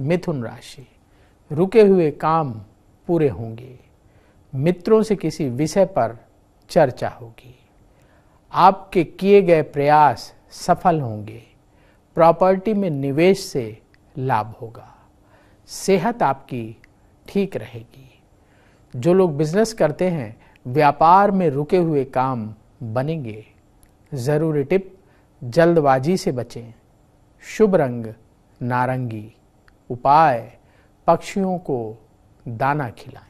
मिथुन राशि रुके हुए काम पूरे होंगे मित्रों से किसी विषय पर चर्चा होगी आपके किए गए प्रयास सफल होंगे प्रॉपर्टी में निवेश से लाभ होगा सेहत आपकी ठीक रहेगी जो लोग बिजनेस करते हैं व्यापार में रुके हुए काम बनेंगे ज़रूरी टिप जल्दबाजी से बचें शुभ रंग नारंगी उपाय पक्षियों को दाना खिलाएं